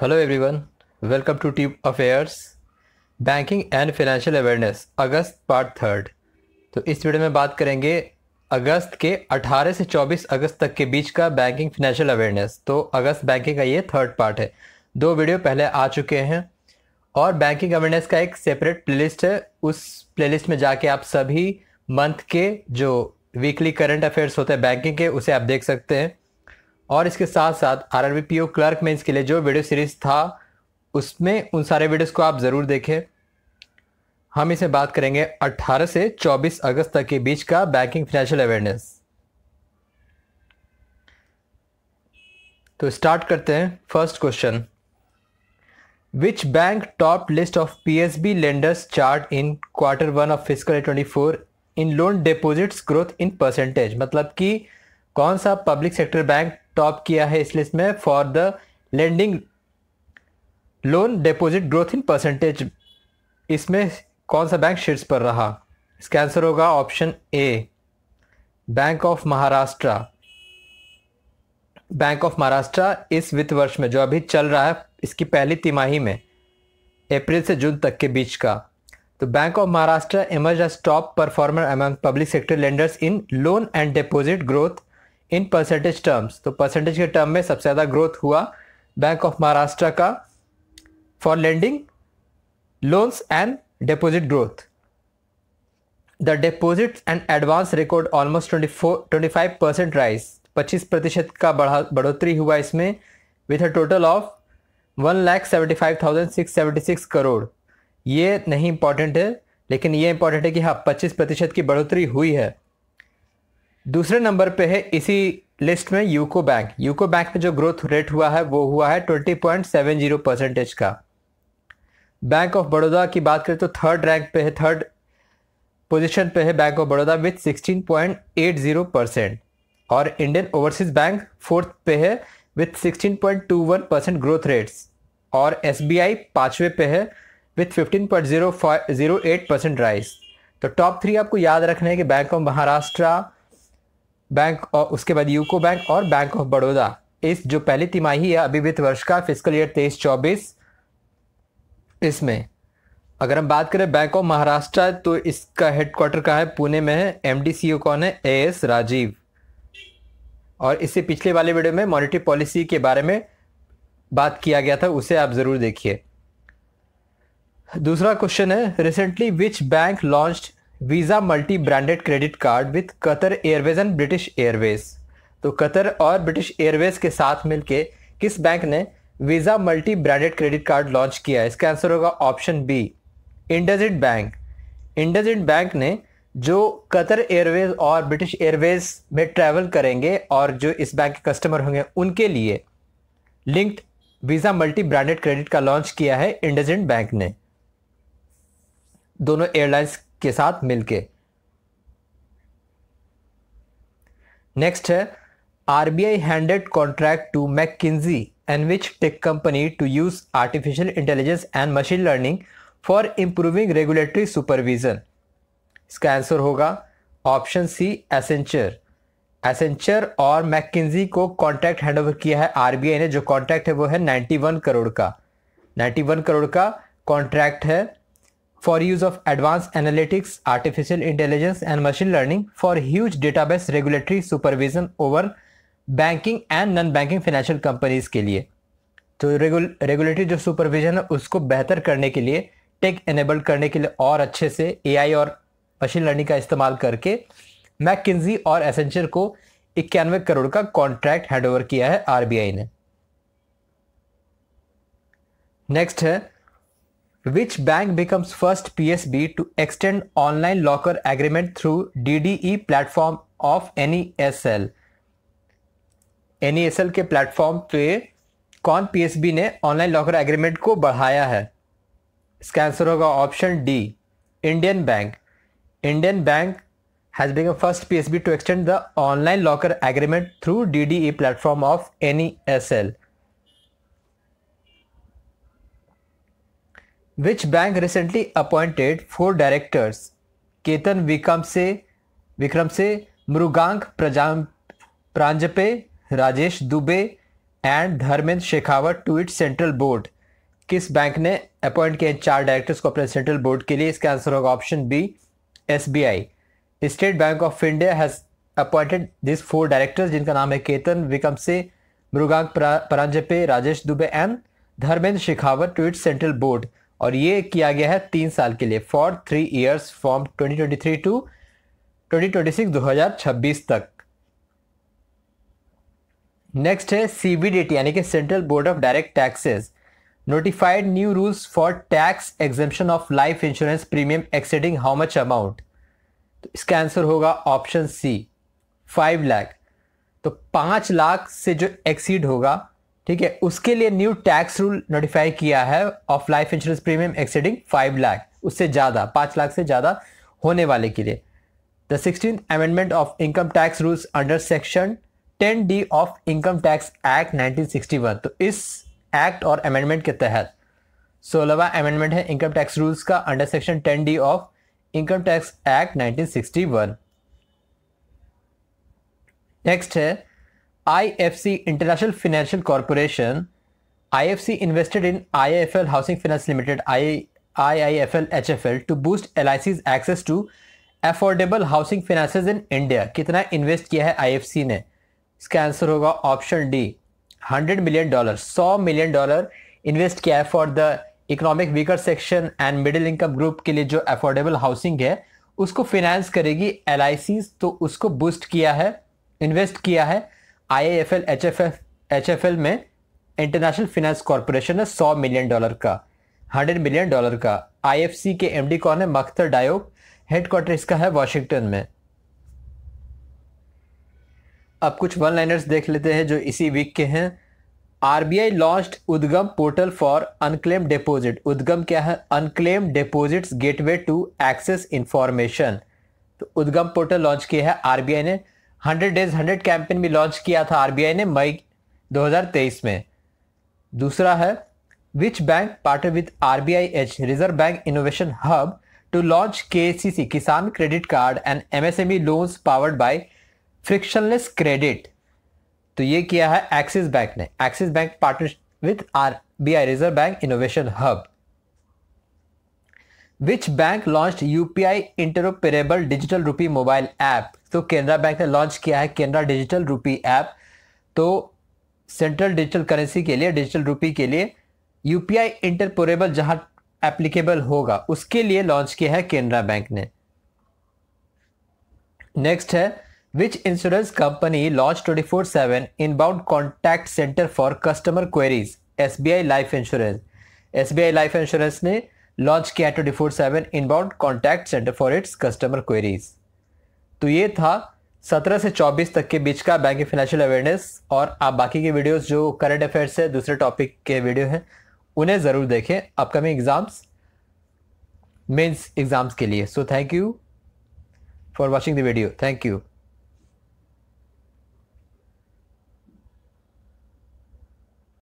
hello everyone welcome to tip affairs banking and financial awareness August part third तो इस video में बात करेंगे अगस्त के 18 से 24 अगस्त तक के बीच का बैंकिंग फाइनेंशियल अवेयरनेस तो अगस्त बैंकिंग का ये थर्ड पार्ट है दो वीडियो पहले आ चुके हैं और बैंकिंग अवेयरनेस का एक सेपरेट प्लेलिस्ट है उस प्लेलिस्ट में जाके आप सभी मंथ के जो वीकली करंट अफेयर्स होते हैं बैंकिंग के उसे आप देख सकते हैं और इसके साथ साथ आर आर क्लर्क में इसके लिए जो वीडियो सीरीज़ था उसमें उन सारे वीडियोस को आप ज़रूर देखें हम इसे बात करेंगे 18 से 24 अगस्त तक के बीच का बैंकिंग फाइनेंशियल अवेयरनेस तो स्टार्ट करते हैं first question which bank top list of P S B lenders chart in quarter one of physical twenty four in loan deposits growth in percentage मतलब कि कौन सा पब्लिक सेक्टर बैंक टॉप किया है इस लिस्ट में for the lending loan deposit growth in percentage इसमें कौन सा बैंक शीर्ष पर रहा इसका आंसर होगा option A bank of Maharashtra bank of Maharashtra इस वित्त वर्ष में जो अभी चल रहा है इसकी पहली तिमाही में अप्रैल से जून तक के बीच का तो bank of Maharashtra emerge as top performer among public sector lenders in loan and deposit growth in percentage terms तो परसेंटेज के टर्म में सबसे ज़्यादा ग्रोथ हुआ बैंक ऑफ महाराष्ट्र का for lending loans and deposit growth the deposit and advance record almost twenty five percent rise पच्चीस प्रतिशत का बढ़ा बढ़ोतरी हुआ इसमें with a total of one lakh seventy five thousand six seventy six crore ये नहीं इम्पॉर्टेंट है लेकिन ये इम्पॉर्टेंट है कि हाँ पच्चीस प्रतिशत की बढ़ोतरी हुई है दूसरे नंबर पे है इसी लिस्ट में यूको बैंक यूको बैंक में जो ग्रोथ रेट हुआ है वो हुआ है twenty point seven zero percentage का बैंक ऑफ बड़ौदा की बात करें तो थर्ड रैंक पे है थर्ड पोजीशन पे है bank of Baroda with sixteen point eight zero percent और इंडियन ओवरसीज बैंक फोर्थ पे है with one percent growth rates और एस बी आई पाँचवें पे है विथ एट परसेंट राइज तो टॉप थ्री आपको याद रखना है कि बैंक ऑफ महाराष्ट्र बैंक और उसके बाद यूको बैंक और बैंक ऑफ बड़ौदा इस जो पहली तिमाही है अभी वित्त वर्ष का फिजिकल ईयर तेईस चौबीस इसमें अगर हम बात करें बैंक ऑफ महाराष्ट्र तो इसका हेडक्वार्टर कहाँ है पुणे में है एम e कौन है ए एस राजीव और इससे पिछले वाले वीडियो में मॉनिटरी पॉलिसी के बारे में बात किया गया था उसे आप ज़रूर देखिए दूसरा क्वेश्चन है recently which bank launch visa multi branded credit card with Qatar airways and British airways तो कतर और ब्रिटिश एयरवेज के साथ मिलके किस बैंक ने visa multi branded credit card launch किया है इसका आंसर होगा option B IndusInd bank IndusInd bank ने जो कतर एयरवेज और ब्रिटिश एयरवेज में ट्रैवल करेंगे और जो इस बैंक के कस्टमर होंगे उनके लिए linked visa multi branded credit का लॉन्च किया है इंडजेंट बैंक ने दोनों एयरलाइंस के साथ मिलके नेक्स्ट है RBI handed contract to McKinsey and which tech company to use artificial intelligence and machine learning for improving regulatory supervision इसका आंसर होगा ऑप्शन सी एसेंचर एसेंचर और मैकिंजी को कॉन्ट्रैक्ट हैंडओवर किया है आरबीआई ने जो कॉन्ट्रैक्ट है वो है 91 करोड़ का 91 करोड़ का कॉन्ट्रैक्ट है for use of advanced analytics, artificial intelligence and machine learning for huge database regulatory supervision over banking and non banking financial companies के लिए तो रेगुल रेगुलेटरी जो सुपरविजन है उसको बेहतर करने के लिए टेक एनेबल करने के लिए और अच्छे से आई और मशीन लर्निंग का इस्तेमाल करके मैकिन्जी और एसेंचर को इक्यानवे करोड़ का कॉन्ट्रैक्ट हैंडओवर किया है आरबीआई ने नेक्स्ट है which bank first P S B to extend online locker agreement through D D E platform of N E S L N E S L के प्लेटफॉर्म पे कौन पी एस बी ने online locker agreement को बढ़ाया है इसका answer होगा option D Indian bank Indian bank has become first P S B to extend the online locker agreement through D D E platform of N E S L bank recently appointed four directors Ketan Vikamsey Vikamsey Mrugank Prajam, Paranjape Rajesh Dubey and Dharmendra Shekhawat to it central board किस bank ने appoint किए चार directors को अपने central board के लिए इसका answer होगा option B S B I state bank of India has appointed this four directors जिनका नाम है Ketan Vikamsey Mrugank Paranjape Rajesh Dubey and Dharmendra Shekhawat to it central board और ये किया गया है तीन साल के लिए for three years from 2023 to twenty 2026 तक नेक्स्ट है सीबीडीटी यानी कि central board of direct taxes notified new rules for tax exemption of life insurance premium exceeding how much amount तो इसका आंसर होगा ऑप्शन सी फाइव लाख तो पांच लाख से जो एक्सीड होगा ठीक है उसके लिए न्यू टैक्स रूल नोटिफाई किया है of life insurance premium exceeding five lakh उससे ज़्यादा पांच लाख से ज़्यादा होने वाले के लिए the sixteen amendment of income tax rules under section ten D of income tax act 1961 तो इस एक्ट और अमेंडमेंट के तहत सोलहवा अमेंडमेंट है इनकम टैक्स रूल्स का under section ten D of income tax act 1961 next है IFC International Financial Corporation IFC invested in IIFL L H F L to boost L I Cs access to affordable housing finances in India कितना invest किया है IFC ने इसका answer होगा option D hundred million dollar सौ million dollar invest किया है for the economic weaker section and middle income group के लिए जो अफोर्डेबल हाउसिंग है उसको फिनेंस करेगी एल तो उसको बूस्ट किया है इन्वेस्ट किया है I F L H F F H F L में इंटरनेशनल फिनेंस कॉरपोरेशन है सौ मिलियन डॉलर का हंड्रेड मिलियन डॉलर का आई के एमडी कौन है मख्तर डायोग हेडक्वार्टर इसका है वॉशिंगटन में अब कुछ वन लाइनर्स देख लेते हैं जो इसी वीक के हैं RBI launch Udgam portal for unclaim deposit Udgam क्या है unclaim deposits gateway to access information तो उद्गम पोर्टल लॉन्च किया है आरबीआई ने हंड्रेड डेज हंड्रेड कैंपेन भी लॉन्च किया था आरबीआई ने मई 2023 में दूसरा है which bank partner with RBI H reserve bank innovation hub to launch के Kisan credit card and MSME loans powered by frictionless credit तो ये किया है एक्सिस बैंक ने Axis bank partner with R B I reserve bank innovation hub which bank launch UPI interoperable digital rupee mobile app तो Canara bank ने launch किया है Canara digital rupee app तो सेंट्रल डिजिटल करेंसी के लिए डिजिटल रूपी के लिए यूपीआई इंटरपोरेबल जहां एप्लीकेबल होगा उसके लिए लॉन्च किया है केनरा बैंक ने नेक्स्ट है which insurance company launch twenty four seven in bound contact centre for customer queries S B I life insurance S B I life insurance ने लॉन्च किया twenty four seven in bound contact centre for its customer queries तो ये था 17 से 24 तक के बीच का बैंकिंग फाइनेंशियल अवेयरनेस और आप बाकी के वीडियोस जो करंट अफेयर्स है दूसरे टॉपिक के वीडियो हैं उन्हें ज़रूर देखें अपकमिंग एग्ज़ाम्स मेंस एग्ज़ाम्स के लिए so thank you for watching the video thank you